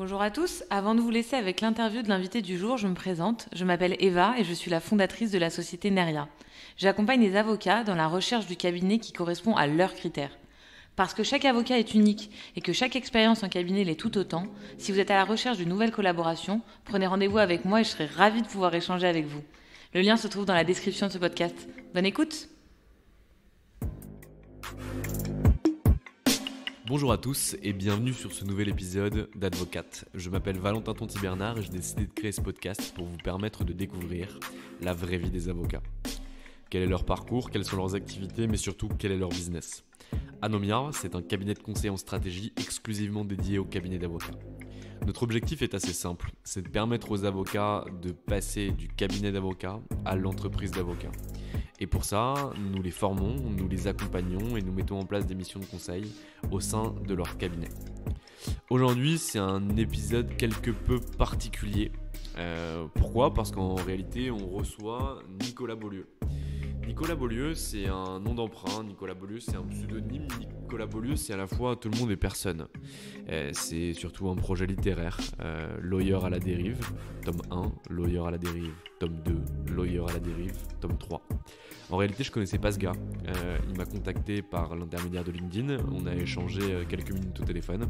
Bonjour à tous. Avant de vous laisser avec l'interview de l'invité du jour, je me présente. Je m'appelle Eva et je suis la fondatrice de la société Neria. J'accompagne les avocats dans la recherche du cabinet qui correspond à leurs critères. Parce que chaque avocat est unique et que chaque expérience en cabinet l'est tout autant, si vous êtes à la recherche d'une nouvelle collaboration, prenez rendez-vous avec moi et je serai ravie de pouvoir échanger avec vous. Le lien se trouve dans la description de ce podcast. Bonne écoute! Bonjour à tous et bienvenue sur ce nouvel épisode d'Advocate. Je m'appelle Valentin Tonti-Bernard et j'ai décidé de créer ce podcast pour vous permettre de découvrir la vraie vie des avocats. Quel est leur parcours, quelles sont leurs activités, mais surtout quel est leur business. Anomia, c'est un cabinet de conseil en stratégie exclusivement dédié aux cabinets d'avocats. Notre objectif est assez simple, c'est de permettre aux avocats de passer du cabinet d'avocat à l'entreprise d'avocats. Et pour ça, nous les formons, nous les accompagnons et nous mettons en place des missions de conseil au sein de leur cabinet. Aujourd'hui, c'est un épisode quelque peu particulier. Euh, pourquoi Parce qu'en réalité, on reçoit Nicolas Beaulieu. Nicolas Beaulieu, c'est un nom d'emprunt. Nicolas Beaulieu, c'est un pseudonyme. Nicolas Beaulieu, c'est à la fois tout le monde et personne. Euh, c'est surtout un projet littéraire. Euh, Lawyer à la dérive, tome 1. Lawyer à la dérive, tome 2. Lawyer à la dérive, tome 3. En réalité, je connaissais pas ce gars. Euh, il m'a contacté par l'intermédiaire de LinkedIn. On a échangé quelques minutes au téléphone.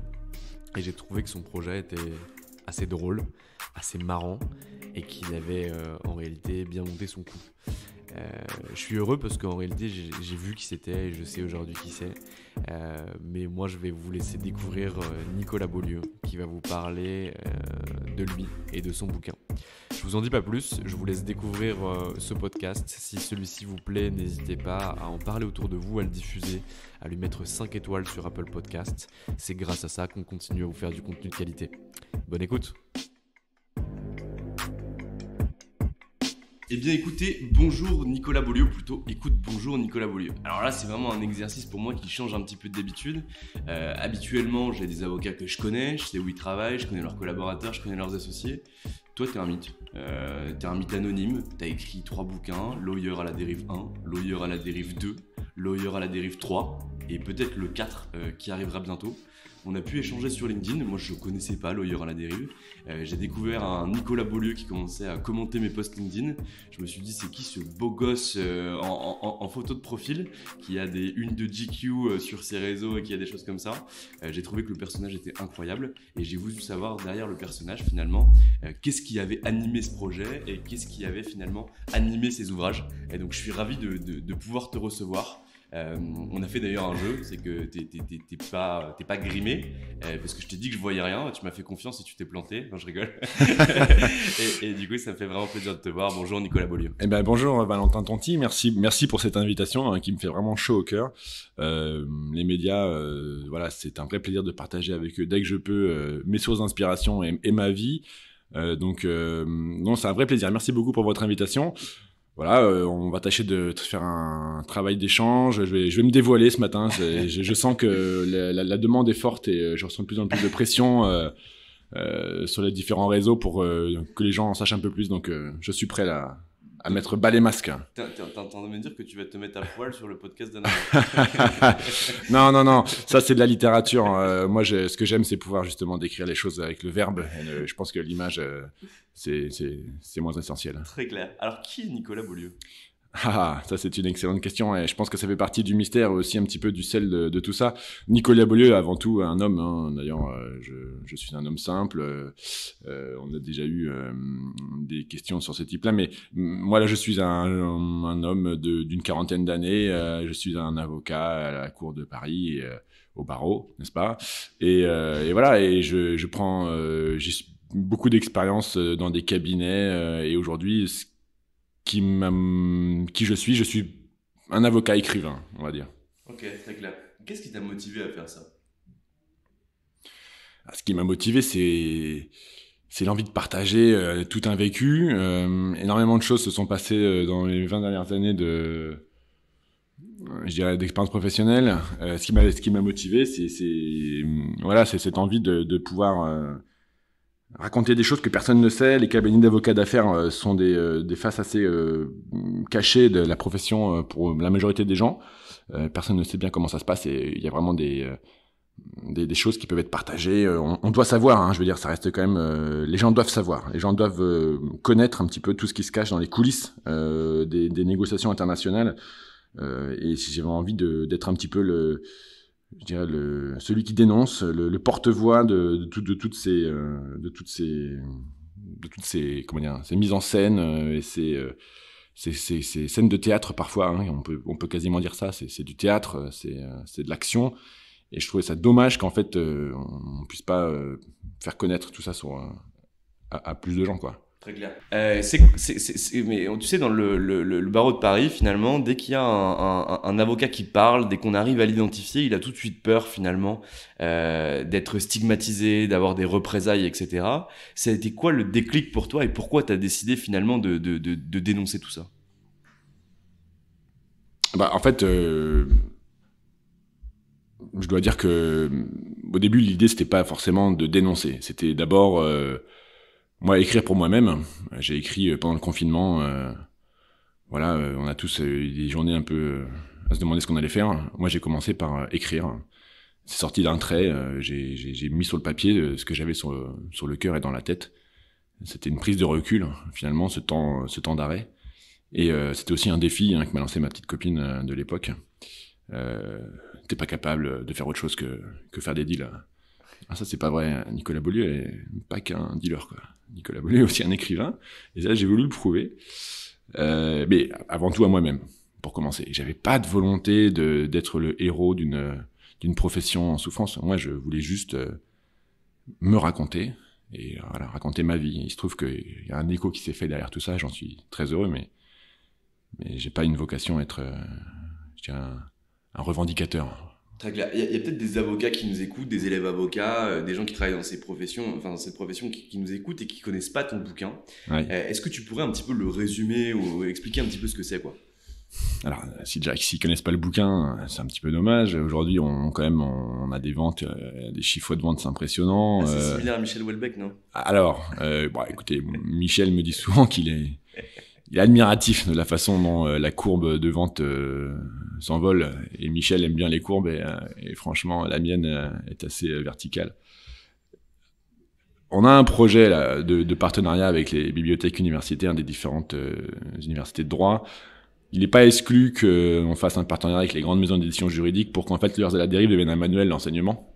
Et j'ai trouvé que son projet était assez drôle, assez marrant, et qu'il avait en réalité bien monté son coup. Euh, je suis heureux parce qu'en réalité, j'ai vu qui c'était et je sais aujourd'hui qui c'est. Euh, mais moi, je vais vous laisser découvrir euh, Nicolas Beaulieu qui va vous parler de lui et de son bouquin. Je vous en dis pas plus, je vous laisse découvrir ce podcast. Si celui-ci vous plaît, n'hésitez pas à en parler autour de vous, à le diffuser, à lui mettre 5 étoiles sur Apple Podcast. C'est grâce à ça qu'on continue à vous faire du contenu de qualité. Bonne écoute Eh bien écoutez, bonjour Nicolas Beaulieu, plutôt écoute bonjour Nicolas Beaulieu. Alors là c'est vraiment un exercice pour moi qui change un petit peu d'habitude. Euh, habituellement j'ai des avocats que je connais, je sais où ils travaillent, je connais leurs collaborateurs, je connais leurs associés. Toi t'es un mythe, euh, t'es un mythe anonyme, t'as écrit trois bouquins, Lawyer à la dérive 1, Lawyer à la dérive 2, Lawyer à la dérive 3 et peut-être le 4 euh, qui arrivera bientôt. On a pu échanger sur LinkedIn. Moi, je ne connaissais pas Lawyer à la dérive. Euh, j'ai découvert un Nicolas Beaulieu qui commençait à commenter mes posts LinkedIn. Je me suis dit, c'est qui ce beau gosse euh, en, photo de profil qui a des unes de GQ sur ses réseaux et qui a des choses comme ça J'ai trouvé que le personnage était incroyable et j'ai voulu savoir derrière le personnage finalement qu'est-ce qui avait animé ce projet et qu'est-ce qui avait finalement animé ses ouvrages. Et donc, je suis ravi de pouvoir te recevoir. Euh, on a fait d'ailleurs un jeu, c'est que t'es pas, pas grimé, euh, parce que je t'ai dit que je voyais rien, tu m'as fait confiance et tu t'es planté. je rigole. et, du coup, ça me fait vraiment plaisir de te voir. Bonjour Nicolas Beaulieu. Eh ben, bonjour euh, Valentin Tonti, merci, merci pour cette invitation hein, qui me fait vraiment chaud au cœur. les médias, voilà, c'est un vrai plaisir de partager avec eux dès que je peux mes sources d'inspiration et, et, ma vie. donc, non, c'est un vrai plaisir. Merci beaucoup pour votre invitation voilà, euh, on va tâcher de faire un, travail d'échange. Je vais, je vais me dévoiler ce matin. Je, sens que la, demande est forte et euh, je ressens de plus en plus de pression euh, sur les différents réseaux pour que les gens en sachent un peu plus. Donc, je suis prêt là à mettre bas les masques. T'es en me dire que tu vas te mettre à poil sur le podcast d'Anna Non, non, non. Ça, c'est de la littérature. Hein. Euh, moi, ce que j'aime, c'est pouvoir justement décrire les choses avec le verbe. je pense que l'image, euh, c'est moins essentiel. Très clair. Alors, qui est Nicolas Beaulieu ah, ah, ça c'est une excellente question et je pense que ça fait partie du mystère aussi un petit peu du sel de, tout ça. Nicolas Beaulieu, avant tout, un homme. Hein. D'ailleurs, euh, je, je, suis un homme simple, euh, on a déjà eu euh, des questions sur ce type-là, mais moi là, je suis un, homme d'une quarantaine d'années, euh, je suis un avocat à la Cour de Paris. au barreau, n'est-ce pas et, voilà, et je, prends, j'ai beaucoup d'expérience dans des cabinets, et aujourd'hui, qui, qui je suis, je suis un avocat écrivain, on va dire. Ok, très clair. Qu'est-ce qui t'a motivé à faire ça ah, Ce qui m'a motivé, c'est c'est l'envie de partager euh, tout un vécu. Euh, énormément de choses se sont passées euh, dans les 20 dernières années de, je dirais, d'expérience professionnelle. ce qui m'a, ce qui m'a motivé, c'est, c'est, voilà, c'est cette envie de, de pouvoir raconter des choses que personne ne sait. Les cabinets d'avocats d'affaires sont des, des faces assez cachées de la profession pour la majorité des gens. personne ne sait bien comment ça se passe et il y a vraiment des des, choses qui peuvent être partagées. Euh, on, doit savoir, hein, je veux dire, ça reste quand même. Euh, les gens doivent savoir, les gens doivent euh, connaître un petit peu tout ce qui se cache dans les coulisses des, négociations internationales. et si j'avais envie d'être un petit peu le, je dirais le, celui qui dénonce, le, porte-voix de, toutes ces, de toutes ces, de toutes ces, comment dire, ces mises en scène et ces scènes de théâtre parfois. Hein, on peut, on peut quasiment dire ça. C'est du théâtre, c'est de l'action. Et je trouvais ça dommage qu'en fait, on euh, on puisse pas euh, faire connaître tout ça euh, à, plus de gens, quoi. Très clair. c'est, mais tu sais, dans le, barreau de Paris, finalement, dès qu'il y a un, avocat qui parle, dès qu'on arrive à l'identifier, il a tout de suite peur, finalement, d'être stigmatisé, d'avoir des représailles, etc. Ça a été quoi le déclic pour toi et pourquoi tu as décidé, finalement, de, dénoncer tout ça bah, En fait, je dois dire que au début, l'idée c'était pas forcément de dénoncer. C'était d'abord euh, moi écrire pour moi-même. J'ai écrit euh, pendant le confinement. Euh, voilà, on a tous eu des journées un peu à se demander ce qu'on allait faire. Moi, j'ai commencé par écrire. C'est sorti d'un trait. j'ai mis sur le papier ce que j'avais sur, le cœur et dans la tête. C'était une prise de recul finalement, ce temps, ce temps d'arrêt. Et c'était aussi un défi hein, que m'a lancé ma petite copine de l'époque. Euh, t'es pas capable de faire autre chose que, que faire des deals. Ah, ça, c'est pas vrai. Nicolas Beaulieu est pas qu'un dealer. Quoi. Nicolas Beaulieu est aussi un écrivain. Et ça, j'ai voulu le prouver. Euh, mais avant tout à moi-même, pour commencer. J'avais pas de volonté d'être le héros d'une d'une profession en souffrance. Moi, je voulais juste euh, me raconter et euh, raconter ma vie. Il se trouve qu'il y a un écho qui s'est fait derrière tout ça. J'en suis très heureux, mais mais j'ai pas une vocation à être, je un revendicateur. Très clair. Il y a, peut-être des avocats qui nous écoutent, des élèves avocats, euh, des gens qui travaillent dans ces professions, enfin dans cette profession, qui, nous écoutent et qui connaissent pas ton bouquin. Euh, est-ce que tu pourrais un petit peu le résumer ou expliquer un petit peu ce que c'est, quoi alors, euh, si Jack, s'ils connaissent pas le bouquin, c'est un petit peu dommage. Aujourd'hui, on quand même on a des ventes, des chiffres de vente impressionnants. Ah, c'est similaire à Michel Welbeck, non Alors, écoutez, Michel me dit souvent qu'il est il est admiratif de la façon dont euh, la courbe de vente euh, s'envole. Et Michel aime bien les courbes et, euh, franchement, la mienne est assez verticale. On a un projet là, de, partenariat avec les bibliothèques universitaires des différentes universités de droit. Il n'est pas exclu qu'on fasse un partenariat avec les grandes maisons d'édition juridique pour qu'en fait, leurs à la dérive devienne un manuel d'enseignement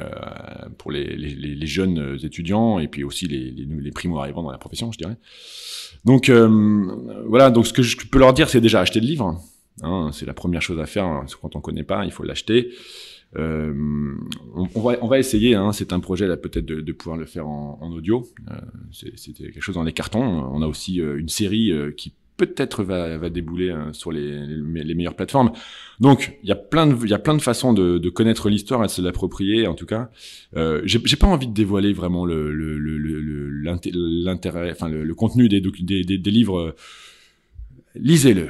euh, pour les, jeunes étudiants et puis aussi les, les primo-arrivants dans la profession, je dirais. Donc euh, voilà, donc ce que je peux leur dire, c'est déjà acheter le livre. Hein. Hein, c'est la première chose à faire hein, quand on ne connaît pas, il faut l'acheter. Euh, on, va, on, va, essayer, c'est un projet là peut-être de, pouvoir le faire en, audio. Euh, C'était quelque chose dans les cartons. On a aussi une série qui peut-être va, va débouler hein, sur les, meilleures plateformes. Donc, il y a plein de, il plein de façons de, connaître l'histoire et de se l'approprier, en tout cas. Euh, J'ai pas envie de dévoiler vraiment le, l'intérêt, enfin, le, contenu des, des livres. Lisez-le.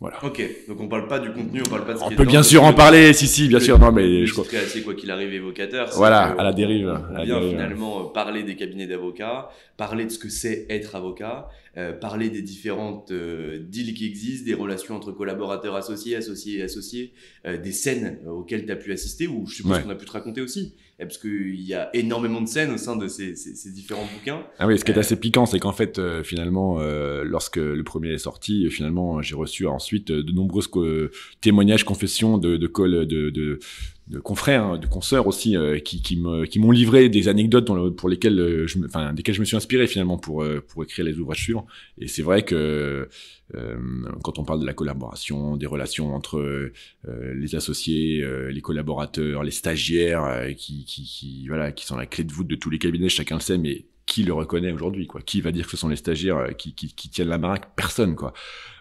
Ok, donc on parle pas du contenu, on parle pas de ce On peut bien sûr en parler, si, si, bien sûr. Non, mais je crois. assez, quoi qu'il arrive, évocateur. Voilà, à la dérive. à la finalement euh, parler des cabinets d'avocats, parler de ce que c'est être avocat, euh, parler des différentes euh, deals qui existent, des relations entre collaborateurs associés, associés et associés, des scènes auxquelles tu as pu assister, ou je suppose qu'on a pu te raconter aussi. Eh, parce qu'il y a énormément de scènes au sein de ces, différents bouquins. Ah oui, ce qui est euh, assez piquant, c'est qu'en fait, euh, finalement, euh, lorsque le premier est sorti, finalement, j'ai reçu ensuite de nombreuses témoignages, confessions de, de, de, de confrères, hein, de consoeurs aussi, euh, qui, me, qui m'ont livré des anecdotes pour lesquelles euh, je, desquelles je me suis inspiré finalement pour, euh, pour écrire les ouvrages suivants. Et c'est vrai que quand on parle de la collaboration, des relations entre les associés, les collaborateurs, les stagiaires, qui, voilà, qui sont la clé de voûte de tous les cabinets, chacun le sait, mais qui le reconnaît aujourd'hui quoi Qui va dire que ce sont les stagiaires euh, qui, tiennent la baraque Personne quoi.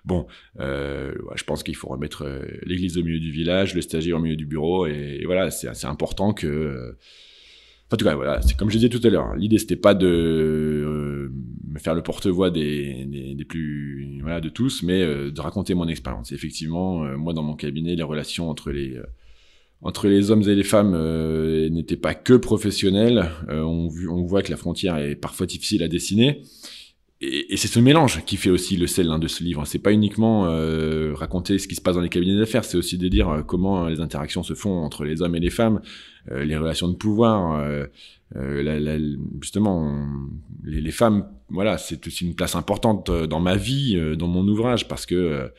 Bon, euh, je pense qu'il faut remettre euh, l'église au milieu du village, le stagiaire au milieu du bureau, et, voilà, c'est assez important que. Enfin, en tout cas, voilà, c'est comme je disais tout à l'heure. Hein, l'idée c'était pas de me faire le porte-voix des, plus voilà de tous, mais de raconter mon expérience. Effectivement, moi dans mon cabinet, les relations entre les entre les hommes et les femmes euh, n'était pas que professionnel. Euh, on, on, voit que la frontière est parfois difficile à dessiner. Et, c'est ce mélange qui fait aussi le sel hein, de ce livre. C'est pas uniquement euh, raconter ce qui se passe dans les cabinets d'affaires, c'est aussi de dire comment les interactions se font entre les hommes et les femmes, les relations de pouvoir. justement, les, les, femmes, voilà, c'est aussi une place importante dans ma vie, dans mon ouvrage, parce que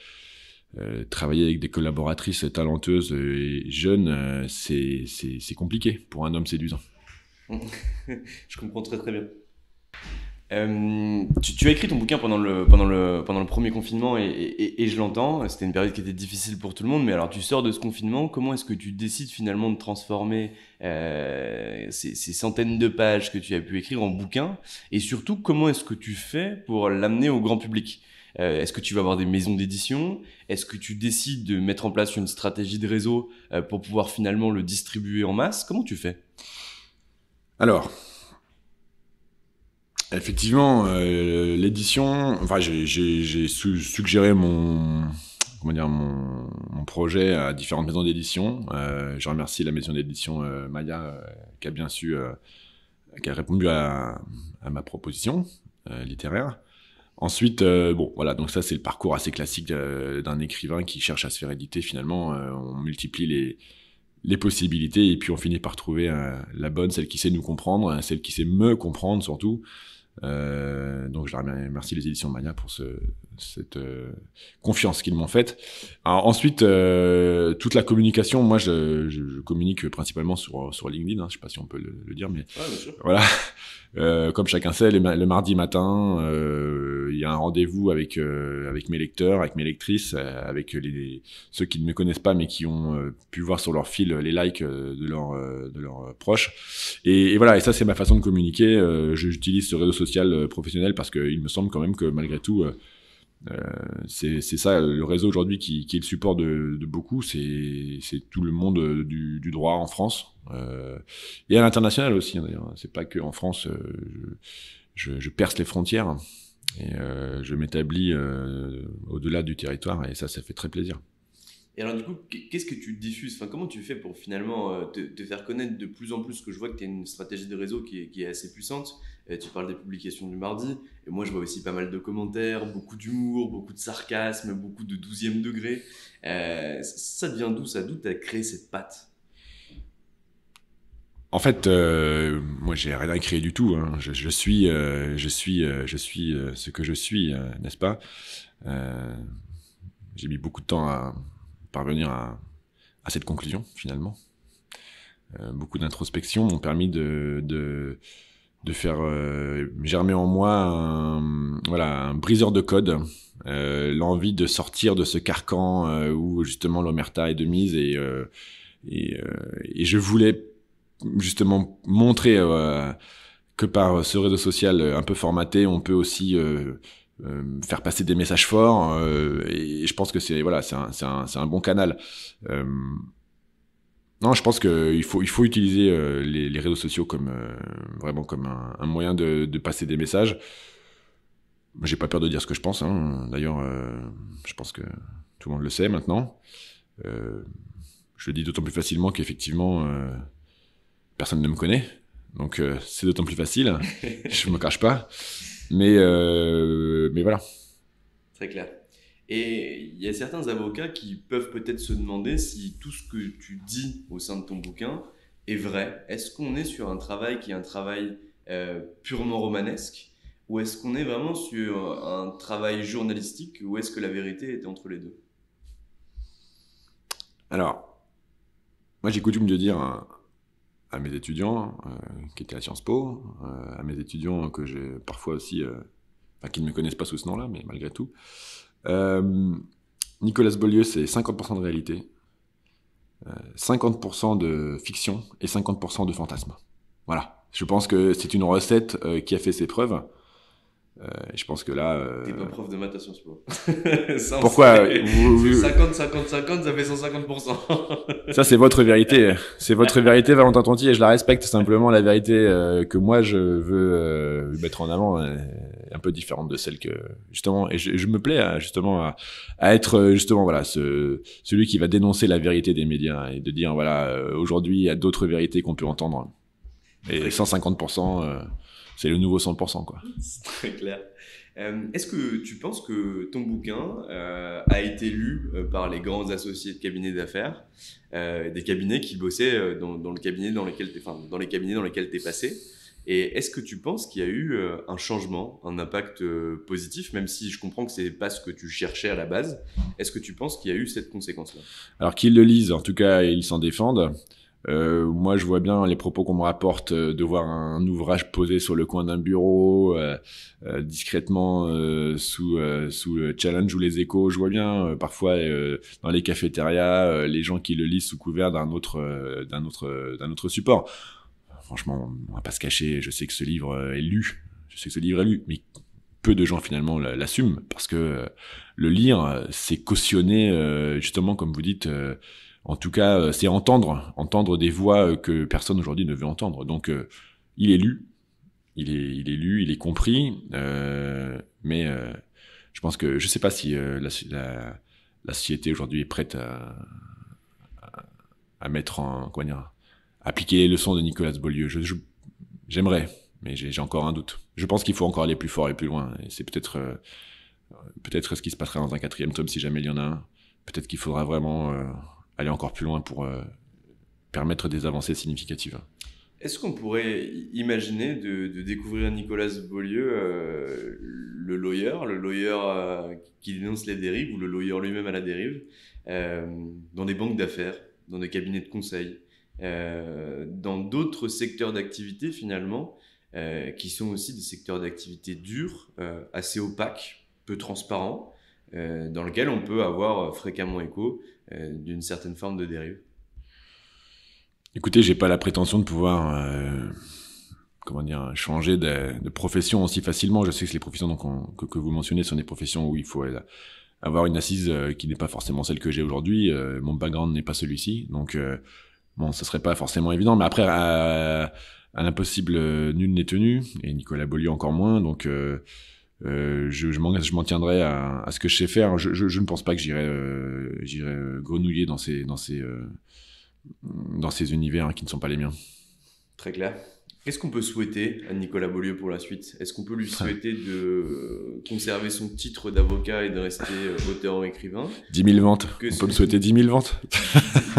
euh, travailler avec des collaboratrices talentueuses et jeunes, euh, c'est, compliqué pour un homme séduisant. Je comprends très très bien. Euh, tu, as écrit ton bouquin pendant le, premier confinement et, je l'entends, c'était une période qui était difficile pour tout le monde, mais alors tu sors de ce confinement, comment est-ce que tu décides finalement de transformer ces, ces, centaines de pages que tu as pu écrire en bouquin et surtout comment est-ce que tu fais pour l'amener au grand public euh, est-ce que tu vas avoir des maisons d'édition Est-ce que tu décides de mettre en place une stratégie de réseau euh, pour pouvoir finalement le distribuer en masse Comment tu fais Alors, effectivement, euh, l'édition, enfin, j'ai suggéré mon, mon, projet à différentes maisons d'édition. je remercie la maison d'édition Maya qui a bien su qui a répondu à, ma proposition littéraire. Ensuite, euh, bon, voilà, donc ça c'est le parcours assez classique euh, d'un écrivain qui cherche à se faire éditer. Finalement, euh, on multiplie les, possibilités et puis on finit par trouver la bonne, celle qui sait nous comprendre, hein, celle qui sait me comprendre surtout. donc je remercie les éditions Mania pour ce, cette euh, confiance qu'ils m'ont faite. ensuite, euh, toute la communication, moi, je, communique principalement sur, sur LinkedIn. je hein, je sais pas si on peut le, dire, mais voilà. Euh, comme chacun sait, le, mardi matin, il y a un rendez-vous avec avec mes lecteurs, avec mes lectrices, avec les, ceux qui ne me connaissent pas mais qui ont pu voir sur leur fil les likes de leurs de leurs proches. Et, voilà, et ça c'est ma façon de communiquer. J'utilise ce réseau social professionnel parce qu'il me semble quand même que malgré tout euh, c'est ça le réseau aujourd'hui qui, est le support de, beaucoup, c'est tout le monde euh, du, droit en France euh, et à l'international aussi hein, d'ailleurs. C'est pas que en France, je, perce les frontières et je m'établis au-delà du territoire et ça, ça fait très plaisir. Et alors, du coup, qu'est-ce que tu diffuses enfin, Comment tu fais pour finalement euh, te, faire connaître de plus en plus que je vois que tu as une stratégie de réseau qui est, assez puissante. Et euh, tu parles des publications du mardi. Et moi, je vois aussi pas mal de commentaires, beaucoup d'humour, beaucoup de sarcasme, beaucoup de 12e degré. Euh, ça devient d'où ça D'où tu as créé cette patte en fait, moi, j'ai rien créé du tout. Hein. Je, suis, je suis, je suis ce que je suis, n'est-ce pas J'ai mis beaucoup de temps à, parvenir à, cette conclusion finalement. Euh, beaucoup d'introspections m'ont permis de, de, faire euh, germer en moi un, voilà, un briseur de code, euh, l'envie de sortir de ce carcan où justement l'omerta est de mise et, et, je voulais justement montrer que par ce réseau social un peu formaté, on peut aussi euh, faire passer des messages forts euh, et, je pense que c'est voilà c'est un, un, bon canal euh, non je pense qu'il faut il faut utiliser les, réseaux sociaux comme vraiment comme un, moyen de, passer des messages j'ai pas peur de dire ce que je pense hein. d'ailleurs je pense que tout le monde le sait maintenant je le dis d'autant plus facilement qu'effectivement personne ne me connaît donc c'est d'autant plus facile je me cache pas mais, euh, mais voilà. Très clair. Et il y a certains avocats qui peuvent peut-être se demander si tout ce que tu dis au sein de ton bouquin est vrai. Est-ce qu'on est sur un travail qui est un travail euh, purement romanesque ou est-ce qu'on est vraiment sur un travail journalistique ou est-ce que la vérité est entre les deux Alors, moi j'ai coutume de dire à mes étudiants euh, qui étaient à Sciences Po, euh, à mes étudiants que j'ai parfois aussi, euh, enfin, qui ne me connaissent pas sous ce nom-là, mais malgré tout. Nicolas Beaulieu, c'est 50% de réalité, 50% de fiction et 50% de fantasme. Voilà. Je pense que c'est une recette qui a fait ses preuves. Euh, je pense que là. Euh, T'es pas prof de maths à Sciences Po. Pourquoi 50-50-50, euh, ça fait 150%. ça, c'est votre vérité. C'est votre vérité, Valentin Tonti, et je la respecte. Simplement, la vérité que moi, je veux mettre en avant est un peu différente de celle que. Justement, et je, me plais justement à, être justement voilà, ce, celui qui va dénoncer la vérité des médias et de dire voilà, aujourd'hui, il y a d'autres vérités qu'on peut entendre. Et 150% c'est le nouveau 100%. Quoi. C'est très clair. Euh, est-ce que tu penses que ton bouquin euh, a été lu euh, par les grands associés de cabinets d'affaires, des cabinets qui bossaient dans, le cabinet dans lesquels enfin, dans les cabinets dans lesquels tu es passé Et est-ce que tu penses qu'il y a eu un changement, un impact positif, même si je comprends que ce n'est pas ce que tu cherchais à la base Est-ce que tu penses qu'il y a eu cette conséquence-là Alors qu'ils le lisent, en tout cas, ils s'en défendent. Euh, moi, je vois bien les propos qu'on me rapporte euh, de voir un, ouvrage posé sur le coin d'un bureau, euh, discrètement sous sous le challenge ou les échos. Je vois bien parfois dans les cafétérias les gens qui le lisent sous couvert d'un autre d'un autre d'un autre support. Franchement, on va pas se cacher. Je sais que ce livre est lu. Je sais que ce livre est lu, mais peu de gens finalement l'assument parce que le lire, c'est cautionner justement, comme vous dites en tout cas, euh, c'est entendre, entendre des voix euh, que personne aujourd'hui ne veut entendre. Donc, euh, il est lu, il est, il lu, il est compris, mais je pense que je ne sais pas si la, société aujourd'hui est prête à, mettre en quoi appliquer les leçons de Nicolas Beaulieu. Je, j'aimerais, mais j'ai encore un doute. Je pense qu'il faut encore aller plus fort et plus loin. Et c'est peut-être peut-être ce qui se passera dans un quatrième tome si jamais il y en a un. Peut-être qu'il faudra vraiment aller encore plus loin pour euh, permettre des avancées significatives. Est-ce qu'on pourrait imaginer de, découvrir Nicolas Beaulieu, euh, le lawyer, le lawyer euh, qui dénonce les dérives ou le lawyer lui-même à la dérive, dans des banques d'affaires, dans des cabinets de conseil, dans d'autres secteurs d'activité finalement, qui sont aussi des secteurs d'activité durs, assez opaques, peu transparents, euh, dans lequel on peut avoir euh, fréquemment écho euh, d'une certaine forme de dérive Écoutez, j'ai pas la prétention de pouvoir comment dire changer de, profession aussi facilement. Je sais que les professions que, vous mentionnez sont des professions où il faut avoir une assise qui n'est pas forcément celle que j'ai aujourd'hui. mon background n'est pas celui-ci, donc bon, ça serait pas forcément évident. Mais après, à, à l'impossible, nul n'est tenu, et Nicolas Beaulieu encore moins. Donc euh, je, je m'en tiendrai à, ce que je sais faire. Je, ne pense pas que j'irai euh, j'irai euh, grenouiller dans ces dans ces univers hein, qui ne sont pas les miens. Très clair. Qu'est-ce qu'on peut souhaiter à Nicolas Beaulieu pour la suite Est-ce qu'on peut lui souhaiter de conserver son titre d'avocat et de rester euh, auteur ou écrivain 10 000 ventes. on peut me souhaiter 10 000 ventes.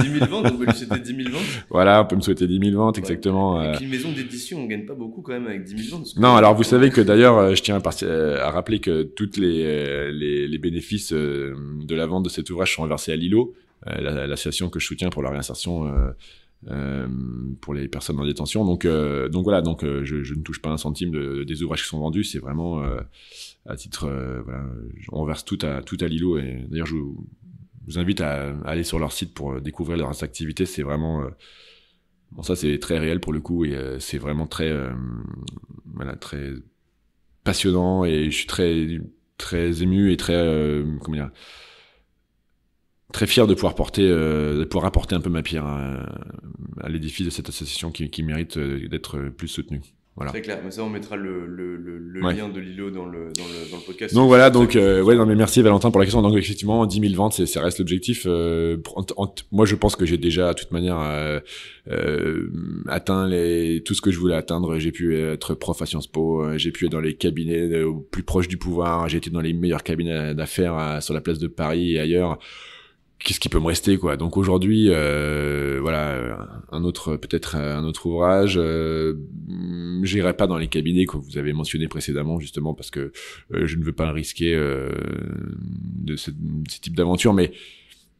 10 000 ventes, on peut lui souhaiter 10 000 ventes Voilà, on peut me souhaiter 10 000 ventes, exactement. Euh. Avec une maison d'édition, on ne gagne pas beaucoup quand même avec 10 000 ventes. Non, alors vous savez que d'ailleurs, euh, je tiens à, rappeler que tous les, les, bénéfices de la vente de cet ouvrage sont reversés à Lilo, l'association que je soutiens pour la réinsertion euh, pour les personnes en détention. Donc, euh, donc voilà, donc euh, je, ne touche pas un centime des ouvrages qui sont vendus. C'est vraiment à titre, voilà, on verse tout à tout à Lilo. Et d'ailleurs, je vous, invite à, aller sur leur site pour découvrir leurs activités. C'est vraiment bon, ça, c'est très réel pour le coup et c'est vraiment très voilà très passionnant et je suis très très ému et très comment dire très fier de pouvoir porter, euh, de pouvoir apporter un peu ma pierre euh, à, l'édifice de cette association qui, qui mérite euh, d'être plus soutenue. Voilà. Très clair. Mais ça, on mettra le, le, le lien de l'îlot dans le, dans, dans le, podcast. Donc voilà, donc, ouais, non, mais merci Valentin pour la question. Donc, effectivement, 10 000 ventes, ça reste l'objectif. moi, je pense que j'ai déjà, de toute manière, atteint les, tout ce que je voulais atteindre. J'ai pu être prof à Sciences Po, j'ai pu être dans les cabinets au plus proches du pouvoir, j'ai été dans les meilleurs cabinets d'affaires sur la place de Paris et ailleurs qu'est-ce qui peut me rester quoi donc aujourd'hui euh, voilà un autre peut-être un autre ouvrage euh, j'irai pas dans les cabinets que vous avez mentionné précédemment justement parce que euh, je ne veux pas risquer euh, de ce, ce type d'aventure mais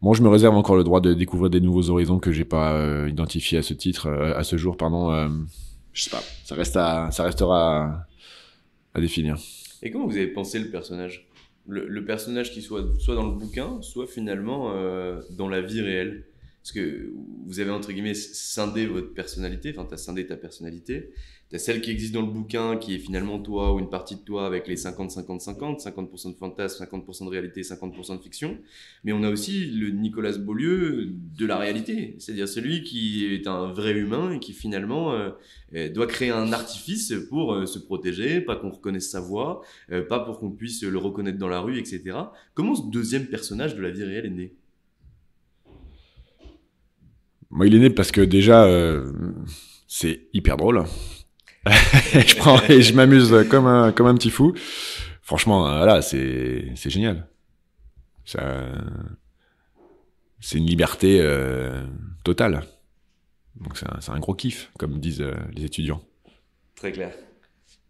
moi, je me réserve encore le droit de découvrir des nouveaux horizons que j'ai pas euh, identifiés à ce titre, à ce jour, pardon. je sais pas, ça reste à, ça restera à définir. Et comment vous avez pensé le personnage le, personnage qui soit soit dans le bouquin, soit finalement euh, dans la vie réelle. Parce que vous avez entre guillemets scindé votre personnalité, enfin, tu as scindé ta personnalité, T'as celle qui existe dans le bouquin, qui est finalement toi ou une partie de toi avec les 50-50-50, 50%, de fantasme, 50% de réalité, 50% de fiction. Mais on a aussi le Nicolas Beaulieu de la réalité, c'est-à-dire celui qui est un vrai humain et qui finalement euh, euh, doit créer un artifice pour euh, se protéger, pas qu'on reconnaisse sa voix, pas pour qu'on puisse le reconnaître dans la rue, etc. Comment ce deuxième personnage de la vie réelle est né Moi, il est né parce que déjà, c'est hyper drôle. je prends et je m'amuse comme un, comme un petit fou. Franchement, voilà, euh, c'est, génial. Ça, c'est une liberté euh, totale. Donc c'est un, gros kiff, comme disent euh, les étudiants. Très clair.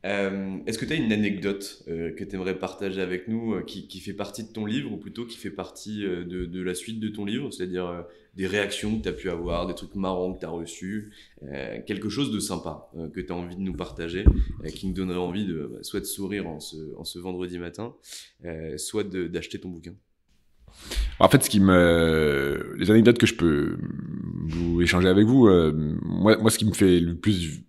Euh, Est-ce que tu as une anecdote euh, que tu aimerais partager avec nous euh, qui, qui, fait partie de ton livre ou plutôt qui fait partie euh, de, de, la suite de ton livre C'est-à-dire des réactions que tu as pu avoir, des trucs marrants que tu as reçus, quelque chose de sympa que tu as envie de nous partager, qui nous donnerait envie de, bah, soit de sourire en ce, en ce vendredi matin, soit d'acheter ton bouquin en fait, ce qui me, les anecdotes que je peux vous échanger avec vous, moi, moi, ce qui me fait le plus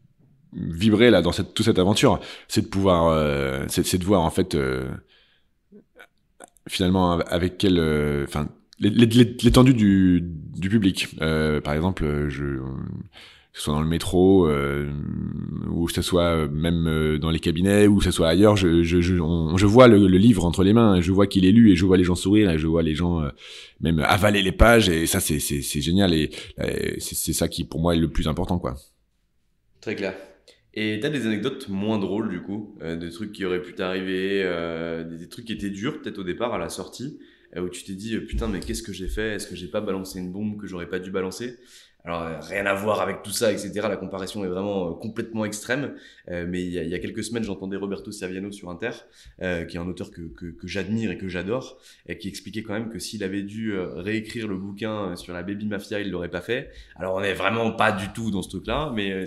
vibrer là dans cette, toute cette aventure, c'est de pouvoir, euh, c'est de voir en fait euh, finalement avec quel, euh, enfin l'étendue du, public. par exemple, je que ce soit dans le métro ou que ce soit même dans les cabinets ou que ce soit ailleurs, je, je, je, je vois le, livre entre les mains, je vois qu'il est lu et je vois les gens sourire et je vois les gens même avaler les pages et ça c'est génial et, et c'est ça qui pour moi est le plus important quoi. Très clair. Et t'as des anecdotes moins drôles du coup, euh, des trucs qui auraient pu t'arriver, euh, des, trucs qui étaient durs peut-être au départ à la sortie, euh, où tu t'es dit putain mais qu'est-ce que j'ai fait Est-ce que j'ai pas balancé une bombe que j'aurais pas dû balancer Alors rien à voir avec tout ça, etc. La comparaison est vraiment complètement extrême. mais il y, a quelques semaines j'entendais Roberto Saviano sur Inter, qui est un auteur que, que, que j'admire et que j'adore, et qui expliquait quand même que s'il avait dû réécrire le bouquin sur la baby mafia, il l'aurait pas fait. Alors on est vraiment pas du tout dans ce truc-là, mais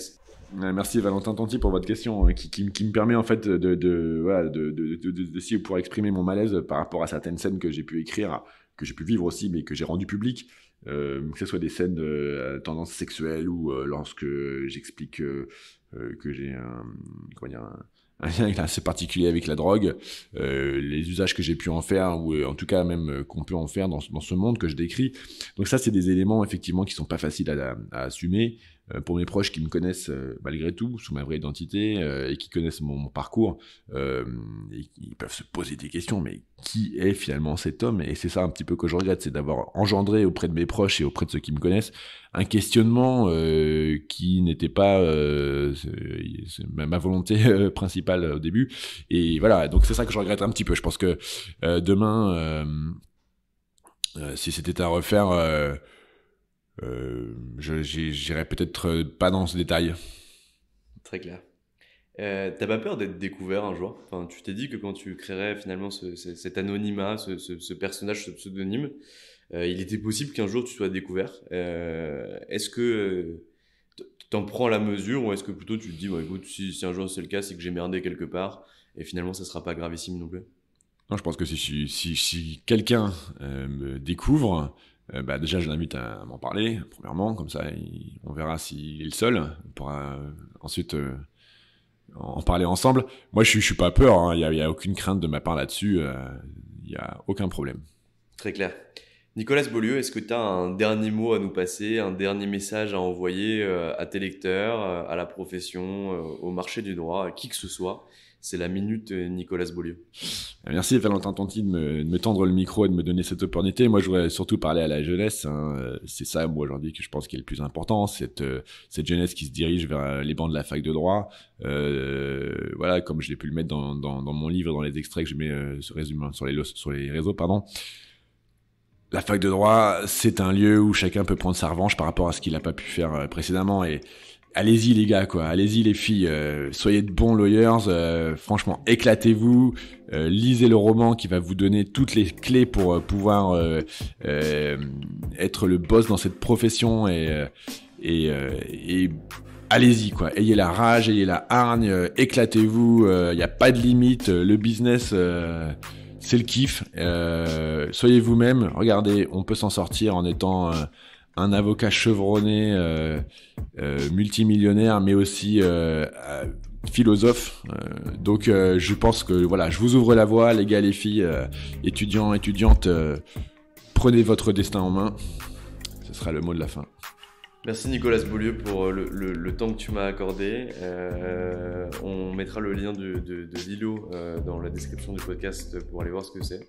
euh, merci Valentin Tanti pour votre question hein, qui, me permet en fait de, de, pouvoir exprimer mon malaise par rapport à certaines scènes que j'ai pu écrire, que j'ai pu vivre aussi, mais que j'ai rendues publiques. Euh, que ce soit des scènes euh, à tendance sexuelle ou lorsque j'explique que j'ai un, comment lien assez particulier avec la drogue, les usages que j'ai pu en faire, ou en tout cas même qu'on peut en faire dans, dans, ce monde que je décris. Donc ça, c'est des éléments effectivement qui sont pas faciles à, à assumer euh, pour mes proches qui me connaissent euh, malgré tout, sous ma vraie identité, euh, et qui connaissent mon, parcours, ils peuvent se poser des questions, mais qui est finalement cet homme Et c'est ça un petit peu que je regrette, c'est d'avoir engendré auprès de mes proches et auprès de ceux qui me connaissent un questionnement qui n'était pas ma volonté principale au début. Et voilà, donc c'est ça que je regrette un petit peu. Je pense que demain, si c'était à refaire euh, J'irai peut-être euh, pas dans ce détail. Très clair. Euh, T'as pas peur d'être découvert un jour enfin, Tu t'es dit que quand tu créerais finalement cet anonymat, ce, personnage, ce pseudonyme, euh, il était possible qu'un jour tu sois découvert. Euh, est-ce que t'en prends la mesure ou est-ce que plutôt tu te dis, bon, écoute, si, un jour c'est le cas, c'est que j'ai merdé quelque part et finalement ça sera pas gravissime non plus Non, je pense que si, si quelqu'un me découvre, euh, bah, déjà, je l'invite à, m'en parler, premièrement, comme ça, on verra s'il est seul. On pourra euh, ensuite euh, en parler ensemble. Moi, je, ne suis pas peur, hein. il n'y a, a, aucune crainte de ma part là-dessus, il n'y a aucun problème. Très clair. Nicolas Beaulieu, est-ce que tu as un dernier mot à nous passer, un dernier message à envoyer à tes lecteurs, à la profession, au marché du droit, à qui que ce soit C'est la minute Nicolas Beaulieu. Euh, merci Valentin Tanti de me, de me, tendre le micro et de me donner cette opportunité. Moi, je voudrais surtout parler à la jeunesse. Hein. Euh, c'est ça, moi, aujourd'hui, que je pense qui est le plus important. Cette, euh, cette jeunesse qui se dirige vers les bancs de la fac de droit. Euh, voilà, comme je l'ai pu le mettre dans, dans, dans, mon livre, dans les extraits que je mets euh, sur, sur, les, sur les réseaux, pardon. La fac de droit, c'est un lieu où chacun peut prendre sa revanche par rapport à ce qu'il n'a pas pu faire précédemment. Et, allez-y les gars, quoi. Allez-y les filles. Euh, soyez de bons lawyers. Euh, franchement, éclatez-vous. Euh, lisez le roman qui va vous donner toutes les clés pour pouvoir être le boss dans cette profession et, et, allez-y quoi. Ayez la rage, ayez la hargne, éclatez-vous. Il n'y a pas de limite. Le business. c'est le kiff. soyez vous-même. Regardez, on peut s'en sortir en étant un avocat chevronné, euh, euh, multimillionnaire, mais aussi euh, philosophe. donc je pense que voilà, je vous ouvre la voie, les gars, les filles, étudiants, étudiantes, prenez votre destin en main. Ce sera le mot de la fin. Merci Nicolas Beaulieu pour le, temps que tu m'as accordé. on mettra le lien de, de, Lilo dans la description du podcast pour aller voir ce que c'est.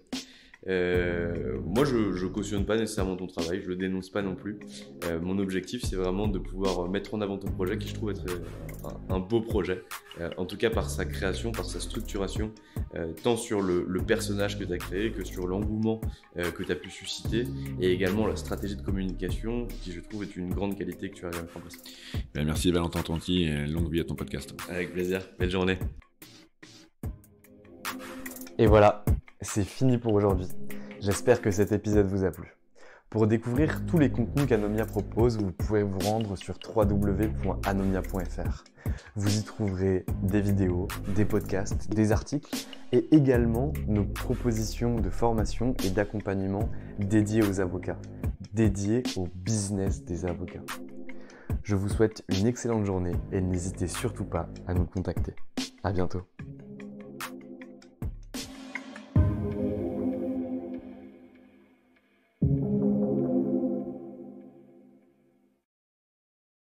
Euh, moi, je, cautionne pas nécessairement ton travail, je le dénonce pas non plus. Euh, mon objectif, c'est vraiment de pouvoir mettre en avant ton projet, qui je trouve être euh, un, beau projet, en tout cas par sa création, par sa structuration, tant sur le, personnage que tu as créé que sur l'engouement que tu as pu susciter, et également la stratégie de communication, qui je trouve est une grande qualité que tu as à en ben, merci Valentin Tonti, et longue vie à ton podcast. Avec plaisir, belle journée. Et voilà, c'est fini pour aujourd'hui. J'espère que cet épisode vous a plu. Pour découvrir tous les contenus qu'Anomia propose, vous pouvez vous rendre sur www.anomia.fr. Vous y trouverez des vidéos, des podcasts, des articles et également nos propositions de formation et d'accompagnement dédiées aux avocats, dédiées au business des avocats. Je vous souhaite une excellente journée et n'hésitez surtout pas à nous contacter. À bientôt.